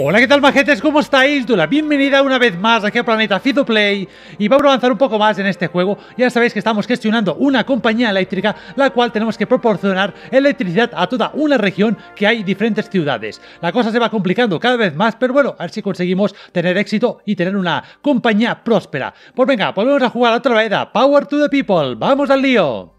Hola, ¿qué tal, majetes? ¿Cómo estáis? Dula, bienvenida una vez más aquí a Planeta Fido Play. Y vamos a avanzar un poco más en este juego. Ya sabéis que estamos gestionando una compañía eléctrica, la cual tenemos que proporcionar electricidad a toda una región que hay diferentes ciudades. La cosa se va complicando cada vez más, pero bueno, a ver si conseguimos tener éxito y tener una compañía próspera. Pues venga, pues volvemos a jugar otra vez a Power to the People. ¡Vamos al lío!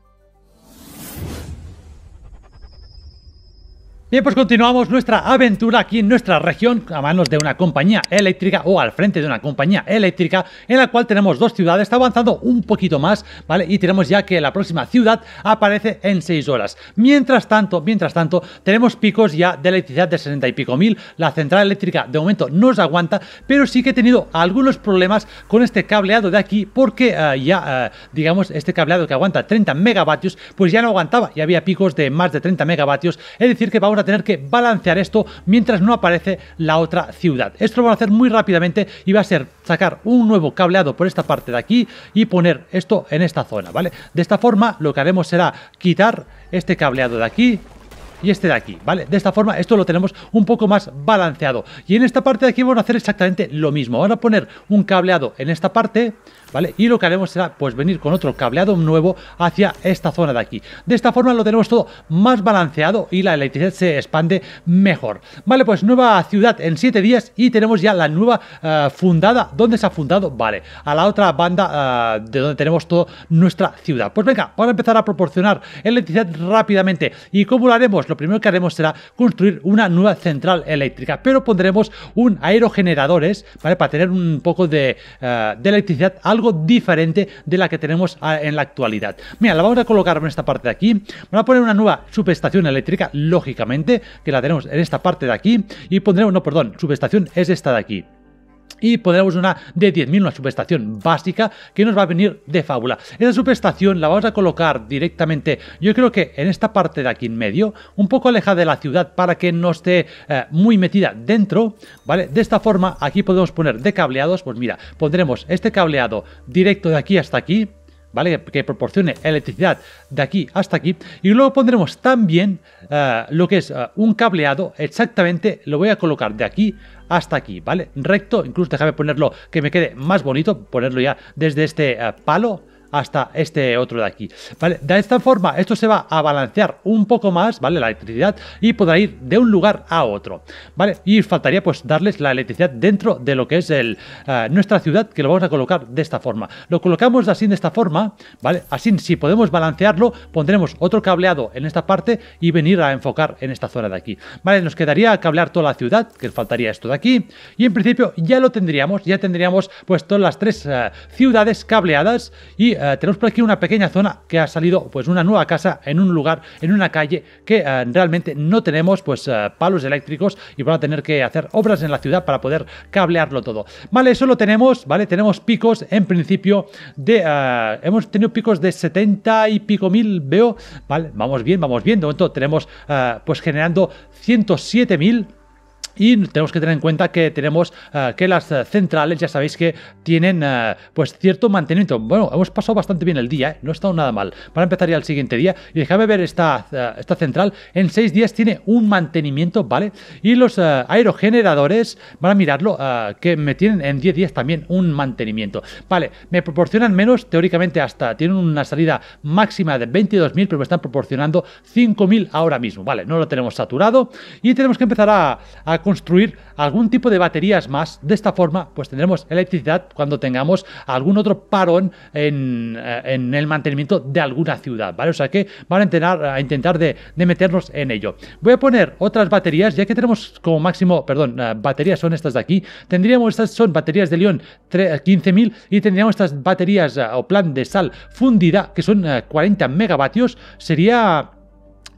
Bien, pues continuamos nuestra aventura aquí en nuestra región a manos de una compañía eléctrica o al frente de una compañía eléctrica en la cual tenemos dos ciudades, está avanzando un poquito más, ¿vale? Y tenemos ya que la próxima ciudad aparece en 6 horas. Mientras tanto, mientras tanto, tenemos picos ya de electricidad de 60 y pico mil, la central eléctrica de momento nos aguanta, pero sí que he tenido algunos problemas con este cableado de aquí porque eh, ya, eh, digamos, este cableado que aguanta 30 megavatios, pues ya no aguantaba y había picos de más de 30 megavatios, es decir que vamos a tener que balancear esto mientras no aparece la otra ciudad. Esto lo vamos a hacer muy rápidamente y va a ser sacar un nuevo cableado por esta parte de aquí y poner esto en esta zona, ¿vale? De esta forma lo que haremos será quitar este cableado de aquí y este de aquí, ¿vale? De esta forma esto lo tenemos un poco más balanceado. Y en esta parte de aquí vamos a hacer exactamente lo mismo. Vamos a poner un cableado en esta parte, ¿vale? Y lo que haremos será pues venir con otro cableado nuevo hacia esta zona de aquí. De esta forma lo tenemos todo más balanceado y la electricidad se expande mejor. Vale, pues nueva ciudad en 7 días y tenemos ya la nueva eh, fundada. ¿Dónde se ha fundado? Vale, a la otra banda eh, de donde tenemos toda nuestra ciudad. Pues venga, vamos a empezar a proporcionar electricidad rápidamente. ¿Y cómo lo haremos? Lo primero que haremos será construir una nueva central eléctrica, pero pondremos un aerogeneradores, ¿vale? Para tener un poco de, eh, de electricidad al algo diferente de la que tenemos ah, en la actualidad. Mira, la vamos a colocar en esta parte de aquí. Vamos a poner una nueva subestación eléctrica, lógicamente, que la tenemos en esta parte de aquí. Y pondremos, no, perdón, subestación es esta de aquí y pondremos una de 10.000, una subestación básica que nos va a venir de fábula. Esa subestación la vamos a colocar directamente, yo creo que en esta parte de aquí en medio, un poco alejada de la ciudad para que no esté eh, muy metida dentro, ¿vale? De esta forma aquí podemos poner de cableados, pues mira, pondremos este cableado directo de aquí hasta aquí, ¿vale? Que proporcione electricidad de aquí hasta aquí y luego pondremos también eh, lo que es eh, un cableado, exactamente lo voy a colocar de aquí hasta aquí, ¿vale? Recto, incluso déjame ponerlo que me quede más bonito, ponerlo ya desde este eh, palo, hasta este otro de aquí. ¿vale? De esta forma, esto se va a balancear un poco más, ¿vale? La electricidad y podrá ir de un lugar a otro, ¿vale? Y faltaría pues darles la electricidad dentro de lo que es el, eh, nuestra ciudad, que lo vamos a colocar de esta forma. Lo colocamos así de esta forma, ¿vale? Así, si podemos balancearlo, pondremos otro cableado en esta parte y venir a enfocar en esta zona de aquí, ¿vale? Nos quedaría cablear toda la ciudad, que faltaría esto de aquí, y en principio ya lo tendríamos, ya tendríamos pues todas las tres eh, ciudades cableadas y eh, tenemos por aquí una pequeña zona que ha salido pues una nueva casa en un lugar, en una calle que eh, realmente no tenemos pues eh, palos eléctricos y van a tener que hacer obras en la ciudad para poder cablearlo todo. Vale, eso lo tenemos, ¿vale? Tenemos picos en principio de... hemos tenido picos de 70 y pico mil, veo. Vale, vamos bien, vamos bien. De momento tenemos pues generando 107 mil y tenemos que tener en cuenta que tenemos eh, que las centrales ya sabéis que tienen eh, pues cierto mantenimiento. Bueno, hemos pasado bastante bien el día, ¿eh? no ha estado nada mal. Para empezar ya el siguiente día y déjame ver esta, esta central. En 6 días tiene un mantenimiento, ¿vale? Y los aerogeneradores, van a mirarlo, que me tienen en 10 días también un mantenimiento. Vale, me proporcionan menos, teóricamente hasta tienen una salida máxima de 22.000, pero me están proporcionando 5.000 ahora mismo, ¿vale? No lo tenemos saturado y tenemos que empezar a, a construir algún tipo de baterías más. De esta forma, pues tendremos electricidad cuando tengamos algún otro parón en, eh, el mantenimiento de alguna ciudad, ¿vale? O sea que van a, intentar, a intentar de, de, meternos en ello. Voy a poner otras baterías, ya que tenemos como máximo, perdón, eh, baterías son estas de aquí. Tendríamos estas, son baterías de León 15.000 eh, y tendríamos estas baterías o plan de sal fundida, que son 40 megavatios. Sería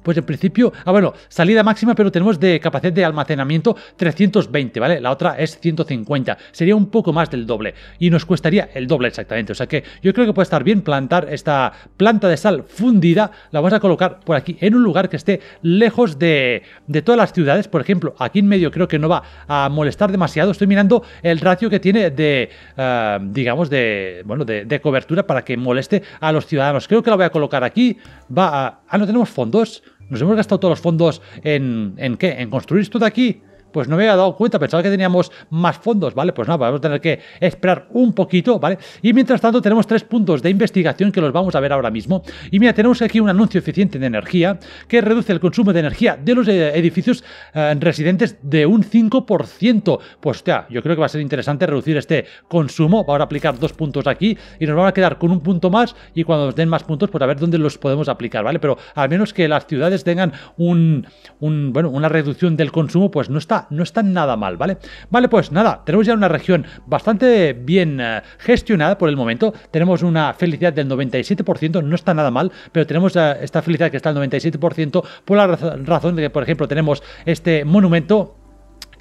pues en principio, ah, bueno, salida máxima, pero tenemos de capacidad de almacenamiento 320, ¿vale? La otra es 150, sería un poco más del doble y nos cuestaría el doble exactamente. O sea que yo creo que puede estar bien plantar esta planta de sal fundida, la vamos a colocar por aquí en un lugar que esté lejos de, de todas las ciudades. Por ejemplo, aquí en medio creo que no va a molestar demasiado. Estoy mirando el ratio que tiene de, eh, digamos, de, bueno, de, de cobertura para que moleste a los ciudadanos. Creo que la voy a colocar aquí. Va a... Ah, no tenemos fondos. Nos hemos gastado todos los fondos en, en qué? ¿En construir esto de aquí? Pues no me había dado cuenta, pensaba que teníamos más fondos, ¿vale? Pues nada, vamos a tener que esperar un poquito, ¿vale? Y mientras tanto tenemos tres puntos de investigación que los vamos a ver ahora mismo. Y mira, tenemos aquí un anuncio eficiente de energía que reduce el consumo de energía de los eh, edificios eh, residentes de un 5%. Pues ya, yo creo que va a ser interesante reducir este consumo. a aplicar dos puntos aquí y nos van a quedar con un punto más y cuando nos den más puntos, pues a ver dónde los podemos aplicar, ¿vale? Pero al menos que las ciudades tengan un, un bueno, una reducción del consumo, pues no está no está nada mal, ¿vale? Vale, pues nada, tenemos ya una región bastante bien eh, gestionada por el momento. Tenemos una felicidad del 97%, no está nada mal, pero tenemos eh, esta felicidad que está al 97% por la razón de que, por ejemplo, tenemos este monumento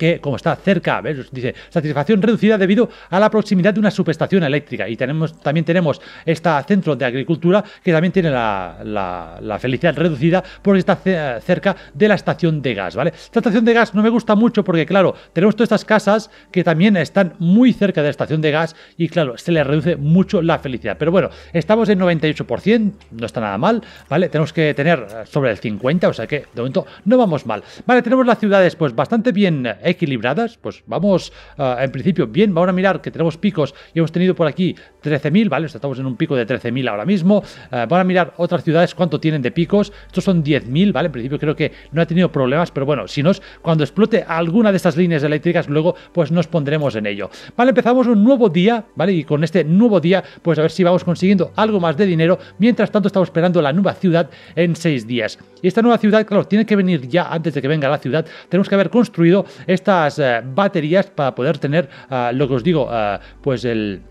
que, como está cerca, dice, satisfacción reducida debido a la proximidad de una subestación eléctrica. Y tenemos, también tenemos este centro de agricultura que también tiene la, felicidad reducida porque está cerca de la estación de gas, ¿vale? Esta estación de gas no me gusta mucho porque, claro, tenemos todas estas casas que también están muy cerca de la estación de gas y, claro, se le reduce mucho la felicidad. Pero bueno, estamos en 98%, no está nada mal, ¿vale? Tenemos que tener sobre el 50, o sea que de momento no vamos mal. Vale, tenemos las ciudades pues bastante bien equilibradas, pues vamos ah, en principio bien, vamos a mirar que tenemos picos y hemos tenido por aquí 13.000, ¿vale? estamos en un pico de 13.000 ahora mismo. Ah, vamos a mirar otras ciudades cuánto tienen de picos. Estos son 10.000, ¿vale? En principio creo que no ha tenido problemas, pero bueno, si es cuando explote alguna de estas líneas eléctricas, luego pues nos pondremos en ello. Vale, empezamos un nuevo día, ¿vale? Y con este nuevo día, pues a ver si vamos consiguiendo algo más de dinero. Mientras tanto, estamos esperando la nueva ciudad en 6 días. Y esta nueva ciudad, claro, tiene que venir ya antes de que venga la ciudad. Tenemos que haber construido estas eh, baterías para poder tener eh, lo que os digo, eh, pues el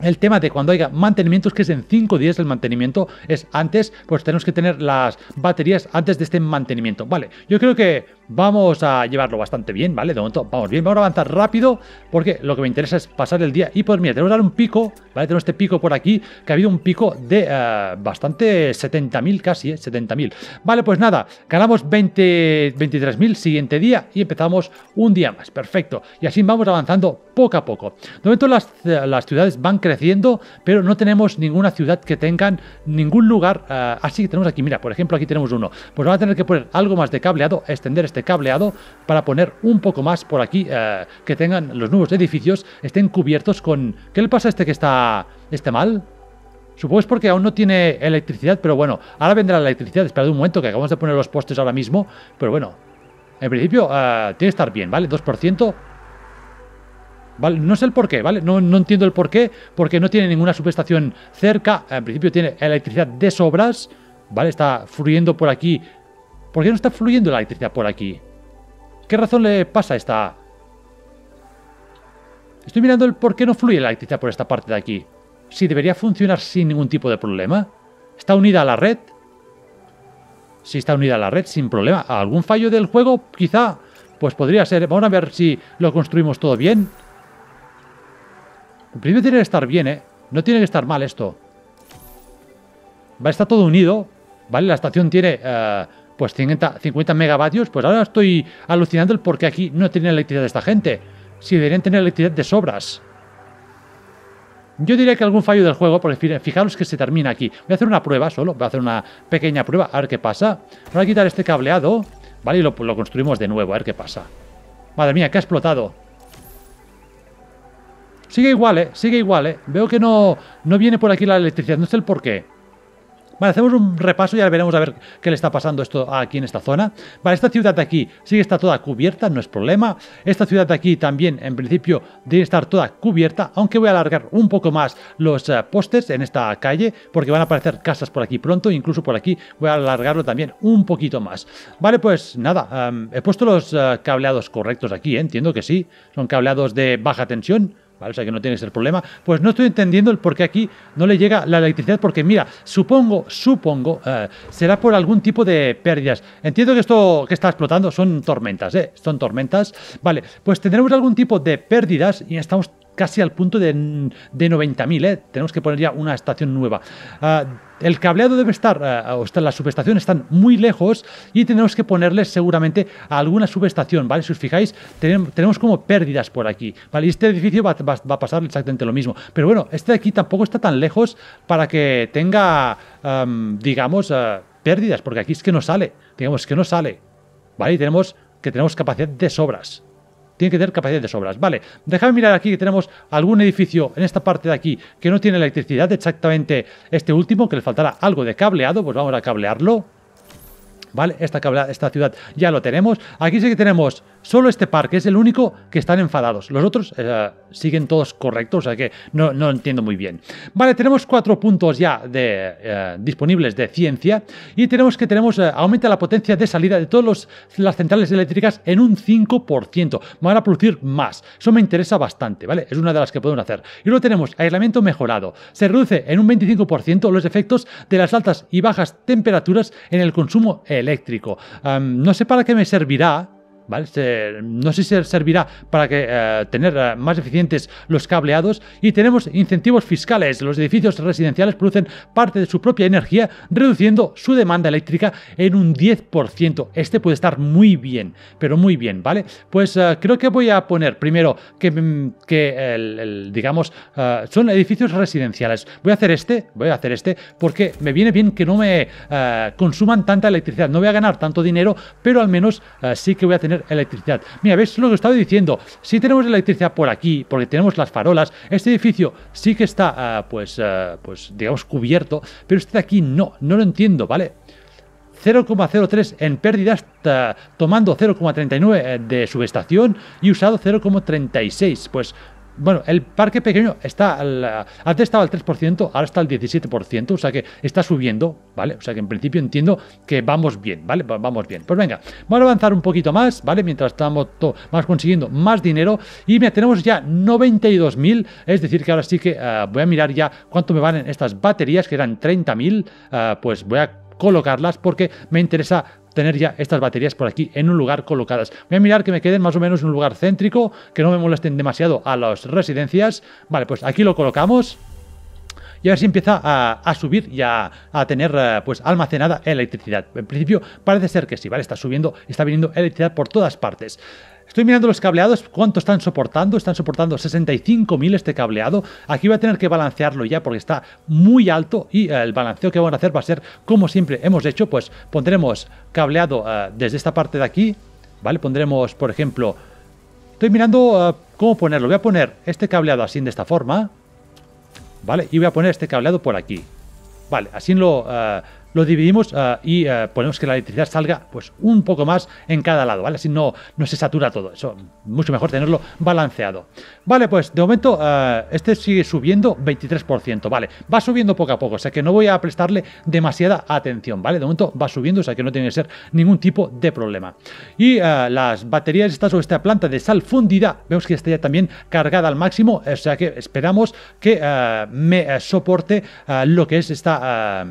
el tema de cuando haya mantenimientos, que es en 5 días el mantenimiento, es antes, pues tenemos que tener las baterías antes de este mantenimiento. Vale, yo creo que Vamos a llevarlo bastante bien, ¿vale? De momento vamos bien, vamos a avanzar rápido porque lo que me interesa es pasar el día. Y pues mira, tenemos que dar un pico, ¿vale? Tenemos este pico por aquí, que ha habido un pico de eh, bastante 70.000 casi, ¿eh? 70.000. Vale, pues nada, ganamos 23.000 siguiente día y empezamos un día más, perfecto. Y así vamos avanzando poco a poco. De momento las, ciudades van creciendo, pero no tenemos ninguna ciudad que tengan ningún lugar eh, así que tenemos aquí, mira, por ejemplo aquí tenemos uno. Pues vamos a tener que poner algo más de cableado, extender este este cableado para poner un poco más por aquí, eh, que tengan los nuevos edificios, estén cubiertos con... ¿Qué le pasa a este que está, este mal? Supongo es porque aún no tiene electricidad, pero bueno, ahora vendrá la electricidad, esperad un momento que acabamos de poner los postes ahora mismo, pero bueno, en principio eh, tiene que estar bien, ¿vale? 2%. Vale, no sé el por qué, ¿vale? No, no, entiendo el por qué, porque no tiene ninguna subestación cerca, en principio tiene electricidad de sobras, ¿vale? Está fluyendo por aquí ¿Por qué no está fluyendo la electricidad por aquí? ¿Qué razón le pasa a esta...? Estoy mirando el por qué no fluye la electricidad por esta parte de aquí. Si debería funcionar sin ningún tipo de problema. ¿Está unida a la red? Si está unida a la red, sin problema. ¿Algún fallo del juego? Quizá. Pues podría ser. Vamos a ver si lo construimos todo bien. En principio tiene que estar bien, ¿eh? No tiene que estar mal esto. Va, está todo unido. ¿Vale? La estación tiene... Eh, pues 50, megavatios, pues ahora estoy alucinando el por qué aquí no tienen electricidad esta gente. Si deberían tener electricidad de sobras. Yo diría que algún fallo del juego, porque fijaros que se termina aquí. Voy a hacer una prueba solo, voy a hacer una pequeña prueba, a ver qué pasa. Voy a quitar este cableado, ¿vale? Y lo, construimos de nuevo, a ver qué pasa. Madre mía, que ha explotado. Sigue igual, ¿eh? Sigue igual, ¿eh? Veo que no, no viene por aquí la electricidad, no sé el por qué. Vale, hacemos un repaso y ya veremos a ver qué le está pasando esto aquí en esta zona. Vale, esta ciudad de aquí sí que está toda cubierta, no es problema. Esta ciudad de aquí también, en principio, debe estar toda cubierta, aunque voy a alargar un poco más los eh, postes en esta calle, porque van a aparecer casas por aquí pronto, incluso por aquí voy a alargarlo también un poquito más. Vale, pues nada, em, he puesto los eh, cableados correctos aquí, eh, entiendo que sí, son cableados de baja tensión, ¿vale? O sea que no tienes el problema. Pues no estoy entendiendo el por qué aquí no le llega la electricidad, porque mira, supongo, supongo, eh, será por algún tipo de pérdidas. Entiendo que esto que está explotando son tormentas, ¿eh? Son tormentas. Vale, pues tendremos algún tipo de pérdidas y estamos casi al punto de, de 90.000, ¿eh? Tenemos que poner ya una estación nueva. Ah, el cableado debe estar, eh, o sea, las subestaciones están muy lejos y tenemos que ponerle seguramente alguna subestación, ¿vale? Si os fijáis, tenemos, como pérdidas por aquí, ¿vale? Y este edificio va, a pasar exactamente lo mismo. Pero bueno, este de aquí tampoco está tan lejos para que tenga, digamos, eh, pérdidas, porque aquí es que no sale, digamos que no sale, ¿vale? Y tenemos que tenemos capacidad de sobras. Tiene que tener capacidad de sobras. Vale, déjame mirar aquí que tenemos algún edificio en esta parte de aquí que no tiene electricidad, exactamente este último, que le faltará algo de cableado, pues vamos a cablearlo. Vale, esta, esta ciudad ya lo tenemos. Aquí sí que tenemos Solo este parque es el único que están enfadados. Los otros eh, siguen todos correctos, o sea que no, entiendo muy bien. Vale, tenemos cuatro puntos ya eh, disponibles de ciencia y tenemos que tenemos eh, aumenta la potencia de salida de todas las centrales eléctricas en un 5%. Van a producir más. Eso me interesa bastante, ¿vale? Es una de las que podemos hacer. Y luego tenemos aislamiento mejorado. Se reduce en un 25% los efectos de las altas y bajas temperaturas en el consumo eléctrico. no sé para qué me servirá, no sé si servirá para que, eh, tener eh, más eficientes los cableados. Y tenemos incentivos fiscales. Los edificios residenciales producen parte de su propia energía, reduciendo su demanda eléctrica en un 10%. Este puede estar muy bien, pero muy bien, ¿vale? Pues eh, creo que voy a poner primero que, mm, que digamos, son edificios residenciales. Voy a hacer este, voy a hacer este, porque me viene bien que no me consuman tanta electricidad. No voy a ganar tanto dinero, pero al menos sí que voy a tener electricidad. Mira, ¿ves lo que estaba diciendo? Si tenemos electricidad por aquí, porque tenemos las farolas, este edificio sí que está, ah, pues, ah, pues, digamos, cubierto, pero este de aquí no, no lo entiendo, ¿vale? 0,03 en pérdidas, tomando 0,39 eh, de subestación y usado 0,36. Pues bueno, el parque pequeño está, al, antes estaba al 3%, ahora está al 17%, o sea que está subiendo, ¿vale? O sea que en principio entiendo que vamos bien, ¿vale? Vamos bien. Pues venga, vamos a avanzar un poquito más, ¿vale? Mientras estamos más consiguiendo más dinero y me tenemos ya 92.000, es decir que ahora sí que eh, voy a mirar ya cuánto me valen estas baterías que eran 30.000, eh, pues voy a colocarlas porque me interesa tener ya estas baterías por aquí en un lugar colocadas. Voy a mirar que me queden más o menos en un lugar céntrico, que no me molesten demasiado a las residencias. Vale, pues aquí lo colocamos y a ver si empieza a, subir y a, a, tener eh, pues almacenada electricidad. En principio parece ser que sí, ¿vale? Está subiendo, está viniendo electricidad por todas partes. Estoy mirando los cableados, cuánto están soportando. Están soportando 65.000 este cableado. Aquí voy a tener que balancearlo ya porque está muy alto y eh, el balanceo que van a hacer va a ser como siempre hemos hecho, pues pondremos cableado eh, desde esta parte de aquí, ¿vale? Pondremos, por ejemplo, estoy mirando eh, cómo ponerlo. Voy a poner este cableado así de esta forma, ¿vale? Y voy a poner este cableado por aquí. Vale, así lo lo dividimos ah, y ah, ponemos que la electricidad salga pues un poco más en cada lado, ¿vale? Así no, no se satura todo. Eso mucho mejor tenerlo balanceado. Vale, pues de momento ah, este sigue subiendo 23%, ¿vale? Va subiendo poco a poco, o sea que no voy a prestarle demasiada atención, ¿vale? De momento va subiendo, o sea que no tiene que ser ningún tipo de problema. Y las baterías están sobre esta planta de sal fundida, vemos que está ya también cargada al máximo, o sea que esperamos que me soporte lo que es esta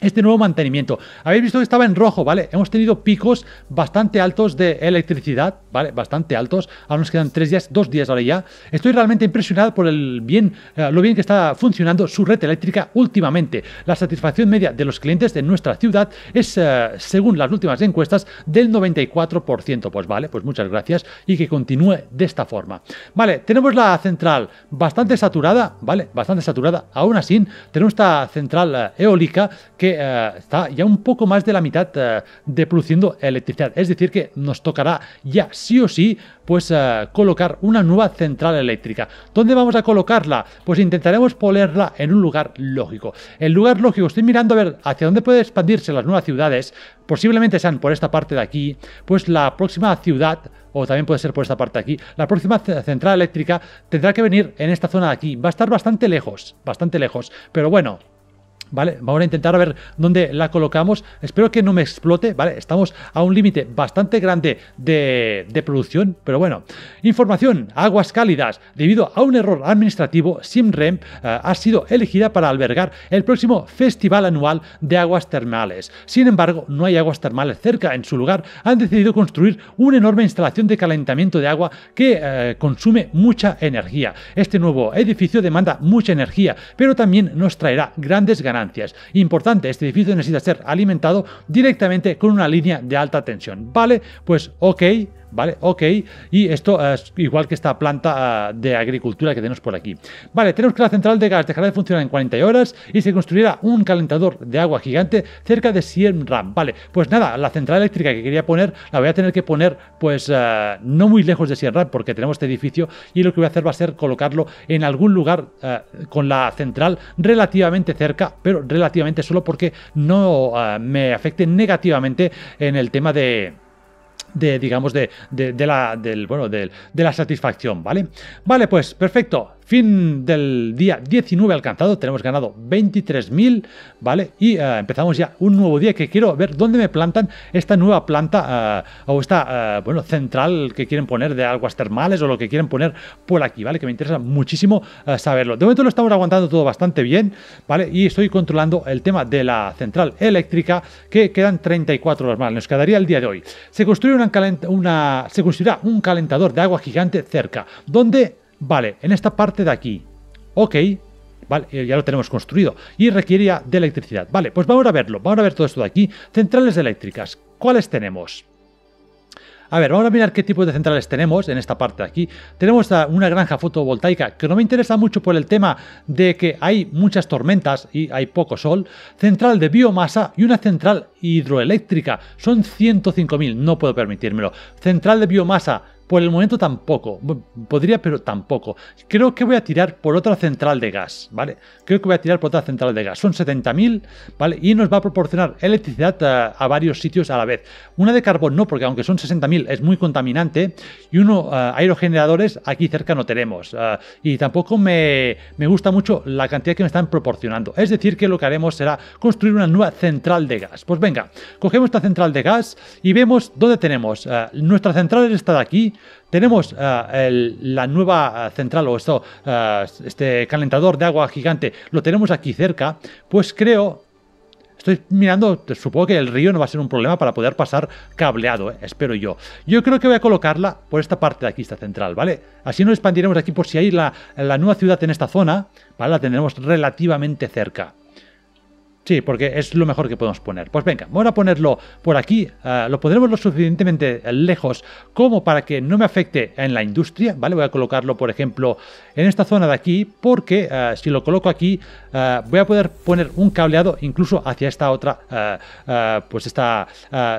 este nuevo mantenimiento. Habéis visto que estaba en rojo, ¿vale? Hemos tenido picos bastante altos de electricidad, ¿vale? Bastante altos. Ahora nos quedan tres días, dos días ahora ya. Estoy realmente impresionado por el bien, eh, lo bien que está funcionando su red eléctrica últimamente. La satisfacción media de los clientes de nuestra ciudad es, eh, según las últimas encuestas, del 94%. Pues vale, pues muchas gracias y que continúe de esta forma. Vale, tenemos la central bastante saturada, ¿vale? Bastante saturada. Aún así, tenemos esta central eh, eólica que eh, está ya un poco más de la mitad eh, de produciendo electricidad. Es decir, que nos tocará ya sí o sí pues eh, colocar una nueva central eléctrica. ¿Dónde vamos a colocarla? Pues intentaremos ponerla en un lugar lógico. El lugar lógico, estoy mirando a ver hacia dónde pueden expandirse las nuevas ciudades, posiblemente sean por esta parte de aquí, pues la próxima ciudad o también puede ser por esta parte de aquí. La próxima central eléctrica tendrá que venir en esta zona de aquí. Va a estar bastante lejos, bastante lejos. Pero bueno, Vamos a intentar a ver dónde la colocamos. Espero que no me explote, ¿vale? Estamos a un límite bastante grande de, producción, pero bueno. Información, aguas cálidas. Debido a un error administrativo, SimRem eh, ha sido elegida para albergar el próximo Festival Anual de Aguas Termales. Sin embargo, no hay aguas termales cerca. En su lugar, han decidido construir una enorme instalación de calentamiento de agua que eh, consume mucha energía. Este nuevo edificio demanda mucha energía, pero también nos traerá grandes ganancias Importante, este edificio necesita ser alimentado directamente con una línea de alta tensión. Vale, pues ok, ¿vale? Ok, y esto es igual que esta planta ah, de agricultura que tenemos por aquí. Vale, tenemos que la central de gas dejará de funcionar en 40 horas y se construirá un calentador de agua gigante cerca de 100 RAM. Vale, pues nada, la central eléctrica que quería poner la voy a tener que poner pues ah, no muy lejos de 100 RAM porque tenemos este edificio y lo que voy a hacer va a ser colocarlo en algún lugar ah, con la central relativamente cerca, pero relativamente solo porque no me afecte negativamente en el tema de de digamos, de, de, de la, del, bueno, del de la satisfacción, ¿vale? Vale, pues perfecto. Fin del día 19 alcanzado, tenemos ganado 23.000, ¿vale? Y eh, empezamos ya un nuevo día que quiero ver dónde me plantan esta nueva planta eh, o esta, eh, bueno, central que quieren poner de aguas termales o lo que quieren poner por aquí, ¿vale? Que me interesa muchísimo saberlo. De momento lo estamos aguantando todo bastante bien, ¿vale? Y estoy controlando el tema de la central eléctrica que quedan 34 horas más, nos quedaría el día de hoy. Se construye una, una se construirá un calentador de agua gigante cerca, donde Vale, en esta parte de aquí. Ok, Vale, eh, ya lo tenemos construido. Y requería de electricidad. Vale, pues vamos a verlo. Vamos a ver todo esto de aquí. Centrales eléctricas. ¿Cuáles tenemos? A ver, vamos a mirar qué tipo de centrales tenemos en esta parte de aquí. Tenemos una granja fotovoltaica que no me interesa mucho por el tema de que hay muchas tormentas y hay poco sol. Central de biomasa y una central hidroeléctrica. Son 105.000, no puedo permitírmelo. Central de biomasa por el momento tampoco. Podría, pero tampoco. Creo que voy a tirar por otra central de gas, ¿vale? Creo que voy a tirar por otra central de gas. Son 70.000, ¿vale? Y nos va a proporcionar electricidad eh, a, varios sitios a la vez. Una de carbón no, porque aunque son 60.000 es muy contaminante. Y uno, eh, aerogeneradores, aquí cerca no tenemos. Eh, y tampoco me, gusta mucho la cantidad que me están proporcionando. Es decir, que lo que haremos será construir una nueva central de gas. Pues venga, cogemos esta central de gas y vemos dónde tenemos. nuestra central es esta de aquí tenemos eh, la nueva central o esto, eh, este calentador de agua gigante, lo tenemos aquí cerca, pues creo Estoy mirando, supongo que el río no va a ser un problema para poder pasar cableado, eh, espero yo. Yo creo que voy a colocarla por esta parte de aquí, esta central, ¿vale? Así nos expandiremos aquí por si hay la, la nueva ciudad en esta zona, ¿vale? La tendremos relativamente cerca. Sí, porque es lo mejor que podemos poner. Pues venga, voy a ponerlo por aquí. Ah, lo pondremos lo suficientemente lejos como para que no me afecte en la industria, ¿vale? Voy a colocarlo, por ejemplo, en esta zona de aquí, porque ah, si lo coloco aquí, ah, voy a poder poner un cableado incluso hacia esta otra, pues esta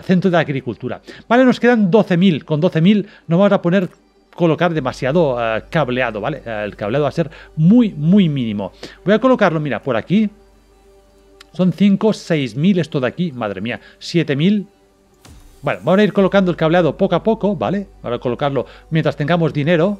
centro de agricultura. Vale, nos quedan 12.000. Con 12.000 no vamos a poner colocar demasiado cableado, ¿vale? el cableado va a ser muy, muy mínimo. Voy a colocarlo, mira, por aquí, son 5, 6.000 esto de aquí. Madre mía, 7.000. Bueno, vamos a ir colocando el cableado poco a poco, ¿vale? Para colocarlo mientras tengamos dinero.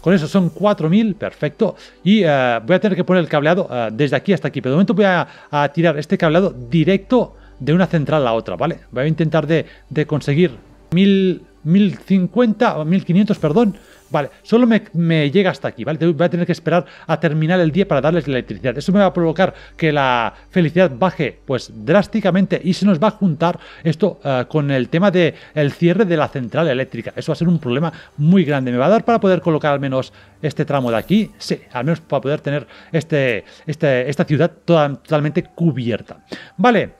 Con eso son 4.000, perfecto. Y eh, voy a tener que poner el cableado eh, desde aquí hasta aquí. Pero de momento voy a, tirar este cableado directo de una central a otra, ¿vale? Voy a intentar de, de conseguir 1.050, 1.500, perdón, Vale, solo me, llega hasta aquí, ¿vale? Voy a tener que esperar a terminar el día para darles la electricidad. Eso me va a provocar que la felicidad baje, pues, drásticamente y se nos va a juntar esto eh, con el tema del el cierre de la central eléctrica. Eso va a ser un problema muy grande. ¿Me va a dar para poder colocar al menos este tramo de aquí? Sí, al menos para poder tener este, este esta ciudad totalmente cubierta. Vale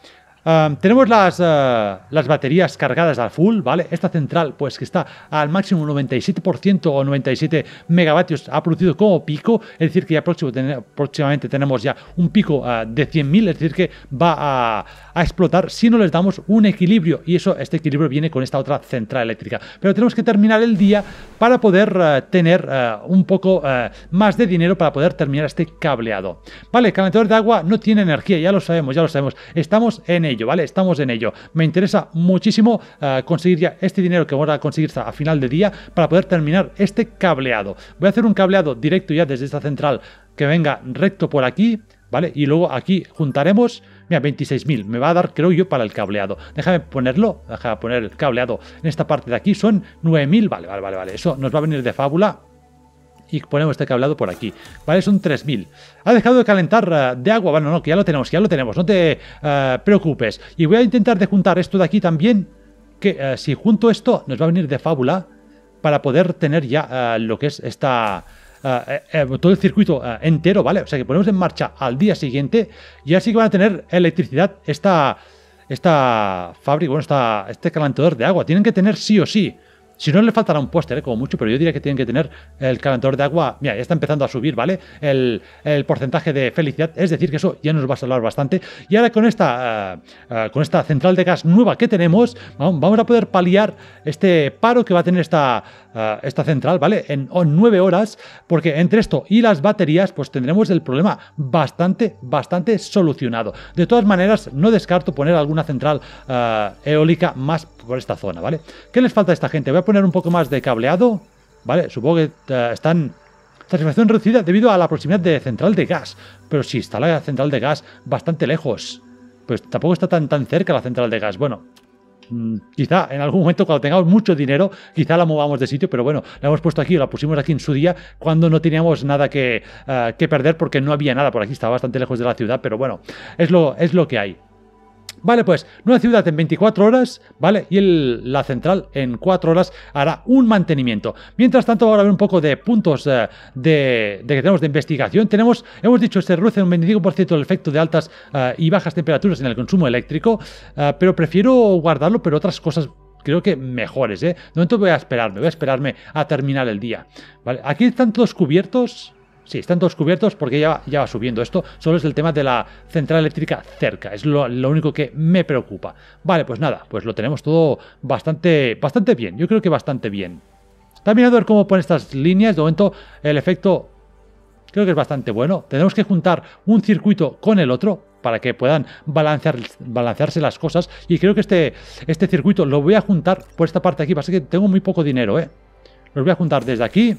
tenemos eh, las, baterías cargadas al full, ¿vale? Esta central, pues que está al máximo 97% o 97 megavatios, ha producido como pico, es decir, que ya próximo, próximamente tenemos ya un pico eh, de 100.000, es decir, que va a, explotar si no les damos un equilibrio, y eso, este equilibrio viene con esta otra central eléctrica. Pero tenemos que terminar el día para poder eh, tener un poco más de dinero para poder terminar este cableado. Vale, el calentador de agua no tiene energía, ya lo sabemos, ya lo sabemos, estamos en ello. ¿vale? Estamos en ello. Me interesa muchísimo eh, conseguir ya este dinero que vamos a conseguir a final de día para poder terminar este cableado. Voy a hacer un cableado directo ya desde esta central que venga recto por aquí, ¿vale? Y luego aquí juntaremos, mira, 26.000. Me va a dar, creo yo, para el cableado. Déjame ponerlo, déjame poner el cableado en esta parte de aquí. Son 9.000, vale, vale, vale, vale. Eso nos va a venir de fábula y ponemos este hablado por aquí. Vale, son 3000. Ha dejado de calentar eh, de agua. Bueno, no, que ya lo tenemos, ya lo tenemos. No te eh, preocupes. Y voy a intentar de juntar esto de aquí también. Que eh, si junto esto nos va a venir de fábula para poder tener ya lo que es esta... todo el circuito entero, ¿vale? O sea que ponemos en marcha al día siguiente y así que van a tener electricidad esta, esta fábrica, bueno, esta, este calentador de agua. Tienen que tener sí o sí. Si no, le faltará un póster, eh, como mucho, pero yo diría que tienen que tener el calentador de agua. Mira, ya está empezando a subir, ¿vale? El, porcentaje de felicidad, es decir, que eso ya nos va a salvar bastante. Y ahora con esta, eh, eh, con esta central de gas nueva que tenemos, vamos a poder paliar este paro que va a tener esta, esta central, ¿vale? En, nueve horas, porque entre esto y las baterías, pues tendremos el problema bastante, bastante solucionado. De todas maneras, no descarto poner alguna central eólica más por esta zona, ¿vale? ¿Qué les falta a esta gente? Voy a poner un poco más de cableado, ¿vale? Supongo que eh, están... Satisfacción reducida debido a la proximidad de central de gas. Pero si sí, está la central de gas bastante lejos. Pues tampoco está tan, tan cerca la central de gas. Bueno, mm, quizá en algún momento cuando tengamos mucho dinero, quizá la movamos de sitio, pero bueno, la hemos puesto aquí, la pusimos aquí en su día cuando no teníamos nada que, eh, que perder porque no había nada por aquí, estaba bastante lejos de la ciudad, pero bueno, es lo, es lo que hay. Vale, pues nueva ciudad en 24 horas, ¿vale? Y la central en 4 horas hará un mantenimiento. Mientras tanto, ahora a ver un poco de puntos eh, de, que tenemos de investigación. Tenemos, hemos dicho, se reduce un 25% el efecto de altas eh, y bajas temperaturas en el consumo eléctrico, eh, pero prefiero guardarlo, pero otras cosas creo que mejores, ¿eh? De momento voy a esperarme, voy a esperarme a terminar el día. ¿Vale? Aquí están todos cubiertos, Sí, están todos cubiertos porque ya, ya va subiendo esto. Solo es el tema de la central eléctrica cerca. Es lo, único que me preocupa. Vale, pues nada, pues lo tenemos todo bastante, bastante bien. Yo creo que bastante bien. Está mirando a ver cómo pone estas líneas. De momento, el efecto creo que es bastante bueno. Tenemos que juntar un circuito con el otro para que puedan balancear, balancearse las cosas. Y creo que este, este circuito lo voy a juntar por esta parte aquí. Pasa que tengo muy poco dinero, ¿eh? Los voy a juntar desde aquí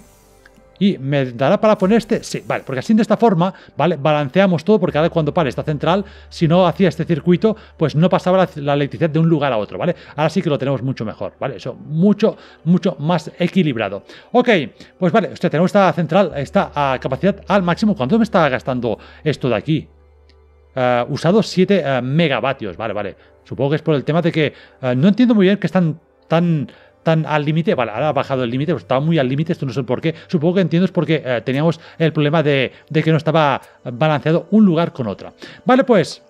y me dará para poner este, sí, vale, porque así de esta forma, ¿vale? Balanceamos todo porque ahora cuando pare esta central, si no hacía este circuito, pues no pasaba la, electricidad de un lugar a otro, ¿vale? Ahora sí que lo tenemos mucho mejor, ¿vale? Eso, mucho, mucho más equilibrado. Ok, pues vale, usted tenemos esta central, está a capacidad al máximo. ¿Cuánto me está gastando esto de aquí? Eh, usado 7 eh, megavatios, vale, vale. Supongo que es por el tema de que eh, no entiendo muy bien que están tan al límite, vale, ahora ha bajado el límite, estaba muy al límite, esto no sé por qué. Supongo que entiendo es porque eh, teníamos el problema de, que no estaba balanceado un lugar con otra. Vale, pues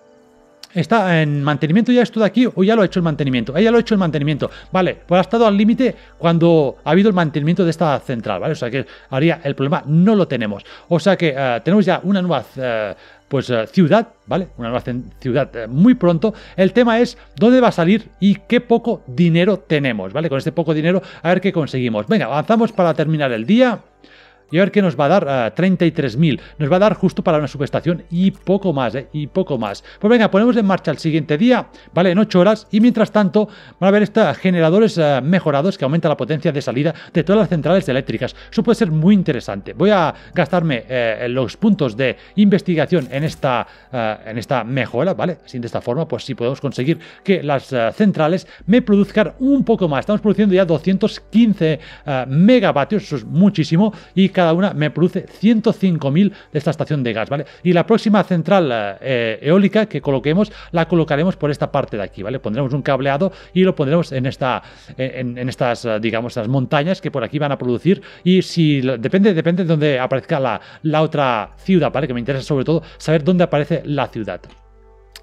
está en mantenimiento ya esto de aquí o ya lo ha hecho el mantenimiento. Ah, ya lo ha hecho el mantenimiento. Vale, pues ha estado al límite cuando ha habido el mantenimiento de esta central, ¿vale? O sea que haría el problema no lo tenemos. O sea que eh, tenemos ya una nueva eh, pues eh, ciudad, ¿vale? Una nueva ciudad eh, muy pronto. El tema es dónde va a salir y qué poco dinero tenemos, ¿vale? Con este poco dinero, a ver qué conseguimos. Venga, avanzamos para terminar el día. Y a ver qué nos va a dar. 33.000. Ah, nos va a dar justo para una subestación y poco más, ¿eh? Y poco más. Pues venga, ponemos en marcha el siguiente día, ¿vale? En 8 horas. Y mientras tanto, van a ver estos generadores ah, mejorados que aumentan la potencia de salida de todas las centrales eléctricas. Eso puede ser muy interesante. Voy a gastarme eh, los puntos de investigación en esta, ah, en esta mejora, ¿vale? Así de esta forma, pues sí podemos conseguir que las centrales me produzcan un poco más. Estamos produciendo ya 215 megavatios, eso es muchísimo. Y cada una me produce 105.000 de esta estación de gas, ¿vale? Y la próxima central eh, eh, eólica que coloquemos, la colocaremos por esta parte de aquí, ¿vale? Pondremos un cableado y lo pondremos en, esta, en, estas, eh, digamos, las montañas que por aquí van a producir y si, depende, depende de dónde aparezca la, la otra ciudad, ¿vale? Que me interesa sobre todo saber dónde aparece la ciudad.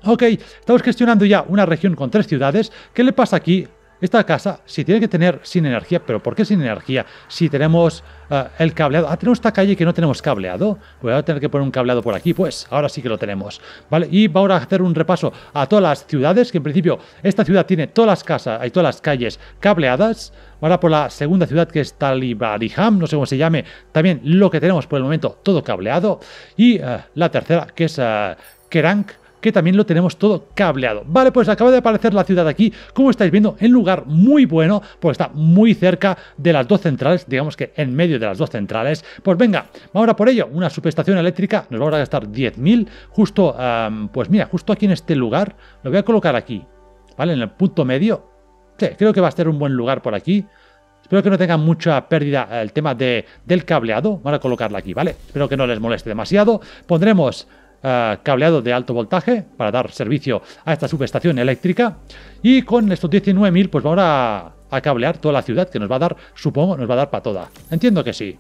Ok, estamos gestionando ya una región con tres ciudades. ¿Qué le pasa aquí esta casa, si tiene que tener sin energía, pero ¿por qué sin energía? Si tenemos eh, el cableado. Ah, tenemos esta calle que no tenemos cableado. Pues voy a tener que poner un cableado por aquí. Pues ahora sí que lo tenemos. ¿Vale? Y vamos a hacer un repaso a todas las ciudades, que en principio esta ciudad tiene todas las casas y todas las calles cableadas. Ahora por la segunda ciudad que es Talibariham, no sé cómo se llame. También lo que tenemos por el momento, todo cableado. Y eh, la tercera que es eh, Kerank que también lo tenemos todo cableado. Vale, pues acaba de aparecer la ciudad aquí, como estáis viendo, en lugar muy bueno, Porque está muy cerca de las dos centrales, digamos que en medio de las dos centrales. Pues venga, ahora por ello, una subestación eléctrica, nos va a gastar 10.000, justo, pues mira, justo aquí en este lugar, lo voy a colocar aquí, ¿vale? En el punto medio. Sí, creo que va a ser un buen lugar por aquí. Espero que no tenga mucha pérdida eh, el tema de, del cableado. Van a colocarla aquí, ¿vale? Espero que no les moleste demasiado. Pondremos eh, cableado de alto voltaje para dar servicio a esta subestación eléctrica. Y con estos 19.000 pues vamos a, cablear toda la ciudad que nos va a dar, supongo, nos va a dar para toda. Entiendo que sí.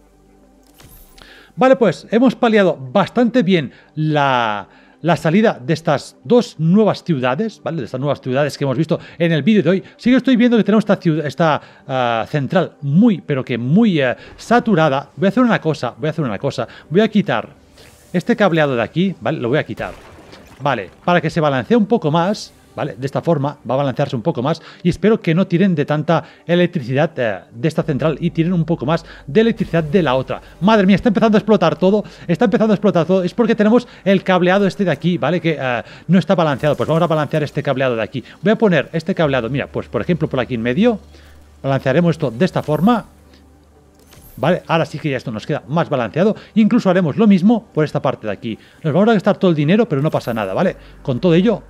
Vale, pues hemos paliado bastante bien la, salida de estas dos nuevas ciudades, ¿vale? De estas nuevas ciudades que hemos visto en el vídeo de hoy. Sí que estoy viendo que tenemos esta, ciudad, esta eh, central muy, pero que muy eh, saturada. Voy a hacer una cosa, voy a hacer una cosa. Voy a quitar este cableado de aquí, ¿vale? Lo voy a quitar. Vale, para que se balancee un poco más, ¿vale? De esta forma va a balancearse un poco más y espero que no tiren de tanta electricidad eh, de esta central y tiren un poco más de electricidad de la otra. Madre mía, está empezando a explotar todo, está empezando a explotar todo. Es porque tenemos el cableado este de aquí, ¿vale? Que eh, no está balanceado. Pues vamos a balancear este cableado de aquí. Voy a poner este cableado, mira, pues por ejemplo por aquí en medio. Balancearemos esto de esta forma, ¿vale? Ahora sí que ya esto nos queda más balanceado. incluso haremos lo mismo por esta parte de aquí. Nos vamos a gastar todo el dinero, pero no pasa nada, ¿vale? Con todo ello,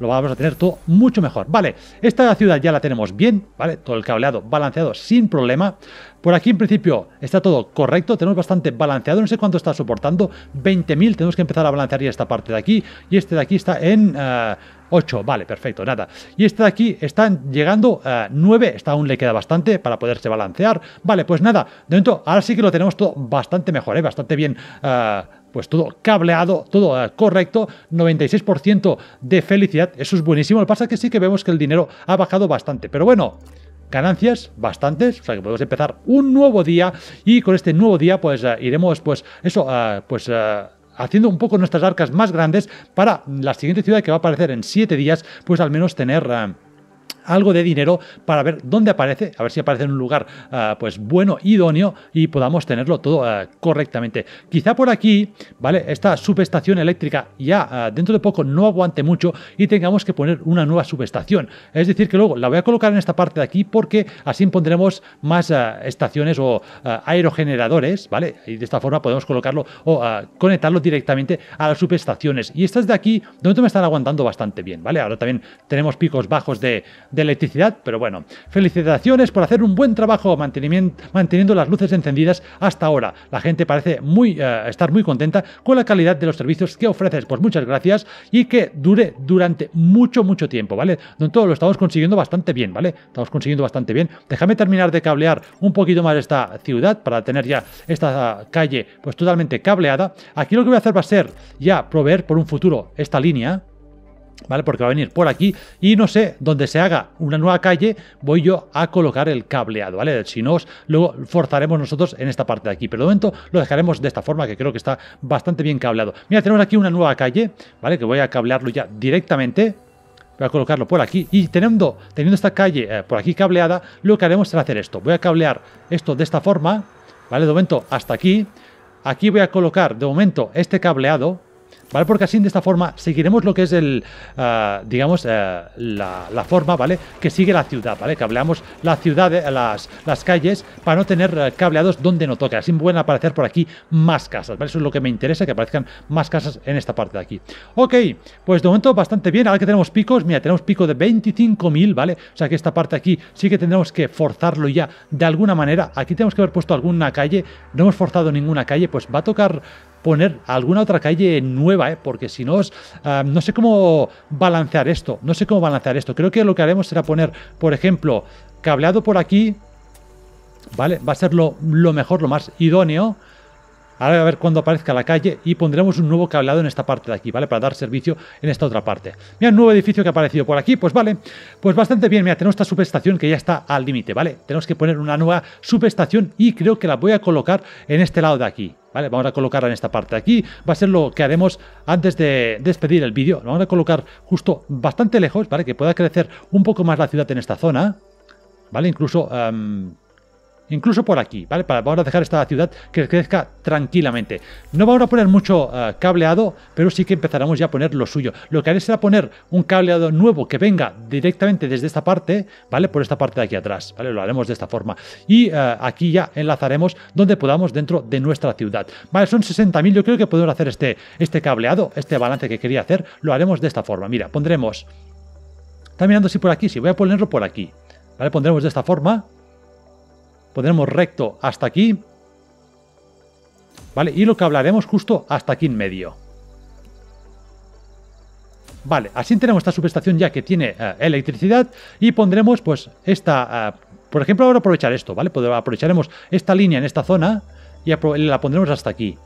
lo vamos a tener todo mucho mejor. Vale, esta ciudad ya la tenemos bien, ¿vale? Todo el cableado balanceado sin problema. Por aquí, en principio, está todo correcto. Tenemos bastante balanceado. No sé cuánto está soportando. 20.000. Tenemos que empezar a balancear ya esta parte de aquí. Y este de aquí está en... 8, eh, vale, perfecto, nada. Y este de aquí está llegando a eh, 9, Está aún le queda bastante para poderse balancear. Vale, pues nada, de momento ahora sí que lo tenemos todo bastante mejor, ¿eh? bastante bien pues todo cableado, todo correcto, 96% de felicidad, eso es buenísimo. Lo que pasa es que sí que vemos que el dinero ha bajado bastante, pero bueno, ganancias bastantes, o sea que podemos empezar un nuevo día y con este nuevo día pues eh, iremos pues eso, eh, pues... Eh, haciendo un poco nuestras arcas más grandes para la siguiente ciudad que va a aparecer en siete días, pues al menos tener algo de dinero para ver dónde aparece, a ver si aparece en un lugar ah, pues bueno, idóneo y podamos tenerlo todo ah, correctamente. Quizá por aquí, ¿vale? Esta subestación eléctrica ya ah, dentro de poco no aguante mucho y tengamos que poner una nueva subestación. Es decir, que luego la voy a colocar en esta parte de aquí porque así pondremos más estaciones o aerogeneradores, ¿vale? Y de esta forma podemos colocarlo o conectarlo directamente a las subestaciones. Y estas de aquí, donde me están aguantando bastante bien, ¿vale? Ahora también tenemos picos bajos de, de electricidad, pero bueno, felicitaciones por hacer un buen trabajo manteniendo las luces encendidas hasta ahora. La gente parece eh, estar muy contenta con la calidad de los servicios que ofreces. Pues muchas gracias y que dure durante mucho, mucho tiempo, ¿vale? Todo lo estamos consiguiendo bastante bien, ¿vale? Estamos consiguiendo bastante bien. Déjame terminar de cablear un poquito más esta ciudad para tener ya esta calle pues totalmente cableada. Aquí lo que voy a hacer va a ser ya proveer por un futuro esta línea ¿vale? Porque va a venir por aquí y no sé, donde se haga una nueva calle, voy yo a colocar el cableado, ¿vale? Si no, luego forzaremos nosotros en esta parte de aquí, pero de momento lo dejaremos de esta forma, que creo que está bastante bien cableado. Mira, tenemos aquí una nueva calle, ¿vale? Que voy a cablearlo ya directamente, voy a colocarlo por aquí y teniendo, teniendo esta calle eh, por aquí cableada, lo que haremos será hacer esto. Voy a cablear esto de esta forma, ¿vale? De momento hasta aquí. Aquí voy a colocar de momento este cableado, ¿vale? Porque así de esta forma seguiremos lo que es el, eh, digamos, eh, la, forma, ¿vale? Que sigue la ciudad, ¿vale? Cableamos la ciudad, eh, las, calles, para no tener cableados donde no toque, Así pueden aparecer por aquí más casas, ¿vale? Eso es lo que me interesa, que aparezcan más casas en esta parte de aquí. Ok, pues de momento bastante bien. Ahora que tenemos picos, mira, tenemos pico de 25.000, ¿vale? O sea que esta parte aquí sí que tendremos que forzarlo ya de alguna manera. Aquí tenemos que haber puesto alguna calle, no hemos forzado ninguna calle, pues va a tocar poner alguna otra calle nueva, ¿eh? porque si no, es, ah, no sé cómo balancear esto, no sé cómo balancear esto. Creo que lo que haremos será poner, por ejemplo, cableado por aquí, ¿vale? Va a ser lo, mejor, lo más idóneo. Ahora voy a ver cuándo aparezca la calle y pondremos un nuevo cableado en esta parte de aquí, ¿vale? Para dar servicio en esta otra parte. Mira, un nuevo edificio que ha aparecido por aquí, pues vale, pues bastante bien. Mira, tenemos esta subestación que ya está al límite, ¿vale? Tenemos que poner una nueva subestación y creo que la voy a colocar en este lado de aquí. ¿vale? Vamos a colocarla en esta parte de aquí, va a ser lo que haremos antes de despedir el vídeo, vamos a colocar justo bastante lejos, ¿vale? Que pueda crecer un poco más la ciudad en esta zona, ¿vale? Incluso... Em, Incluso por aquí, ¿vale? Para, ahora dejar esta ciudad que crezca tranquilamente. No vamos a poner mucho eh, cableado, pero sí que empezaremos ya a poner lo suyo. Lo que haré será poner un cableado nuevo que venga directamente desde esta parte, ¿vale? Por esta parte de aquí atrás, ¿vale? Lo haremos de esta forma. Y eh, aquí ya enlazaremos donde podamos dentro de nuestra ciudad. Vale, son 60.000. Yo creo que podemos hacer este, este cableado, este balance que quería hacer. Lo haremos de esta forma. Mira, pondremos... Está mirando si por aquí, si sí, voy a ponerlo por aquí. ¿Vale? Pondremos de esta forma pondremos recto hasta aquí. Vale, y lo que hablaremos justo hasta aquí en medio. Vale, así tenemos esta subestación ya que tiene eh, electricidad y pondremos pues esta... Eh, por ejemplo, ahora aprovechar esto, ¿vale? Pues, aprovecharemos esta línea en esta zona y la pondremos hasta aquí.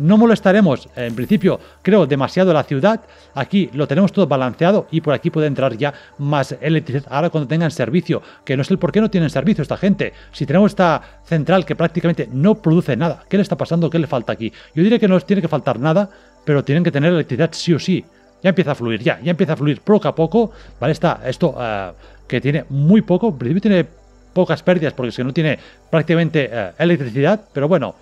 No molestaremos, en principio, creo, demasiado la ciudad. Aquí lo tenemos todo balanceado y por aquí puede entrar ya más electricidad ahora cuando tengan servicio, que no sé el por qué no tienen servicio esta gente. Si tenemos esta central que prácticamente no produce nada, ¿qué le está pasando? ¿Qué le falta aquí? Yo diría que no les tiene que faltar nada, pero tienen que tener electricidad sí o sí. Ya empieza a fluir, ya, ya empieza a fluir poco a poco, ¿vale? Está esto eh, que tiene muy poco, en principio tiene pocas pérdidas porque es que no tiene prácticamente eh, electricidad, pero bueno,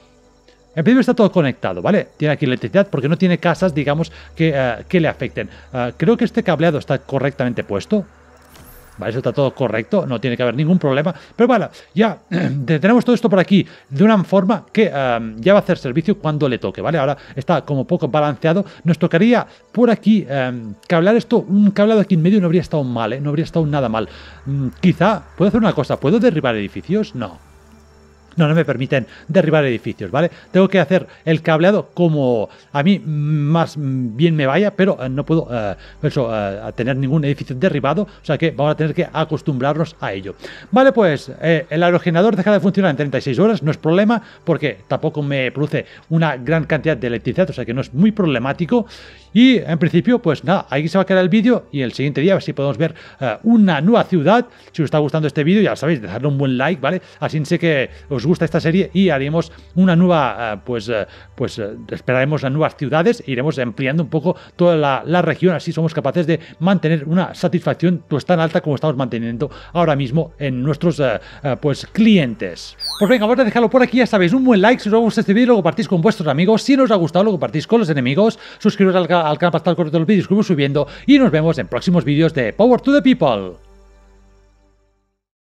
en principio está todo conectado, ¿vale? Tiene aquí electricidad porque no tiene casas, digamos, que, eh, le afecten. Eh, creo que este cableado está correctamente puesto. Vale, eso está todo correcto, no tiene que haber ningún problema. Pero bueno, ya tenemos todo esto por aquí de una forma que eh, ya va a hacer servicio cuando le toque, ¿vale? Ahora está como poco balanceado. Nos tocaría por aquí cablear esto, un cableado aquí en medio no habría estado mal, ¿eh? No habría estado nada mal. Mm, quizá, ¿puedo hacer una cosa? ¿Puedo derribar edificios? No. No, no me permiten derribar edificios, ¿vale? Tengo que hacer el cableado como a mí más bien me vaya, pero eh, no puedo eh, eso, eh, tener ningún edificio derribado, o sea que vamos a tener que acostumbrarnos a ello. Vale, pues el aerogenerador deja de funcionar en 36 horas, no es problema, porque tampoco me produce una gran cantidad de electricidad, o sea que no es muy problemático. Y en principio, pues nada, ahí se va a quedar el vídeo y el siguiente día a ver si podemos ver eh, una nueva ciudad. Si os está gustando este vídeo, ya lo sabéis, dejadle un buen like, ¿vale? Así sé que os gusta esta serie y haremos una nueva, eh, pues, eh, pues esperaremos las nuevas ciudades e iremos ampliando un poco toda la, región. Así somos capaces de mantener una satisfacción pues tan alta como estamos manteniendo ahora mismo en nuestros pues clientes. Pues venga, vamos a dejarlo por aquí, ya sabéis, un buen like si os gusta este vídeo, lo compartís con vuestros amigos. Si no os ha gustado, lo compartís con los enemigos. Suscribiros al canal para hasta el los vídeos que como subiendo y nos vemos en próximos vídeos de Power to the People.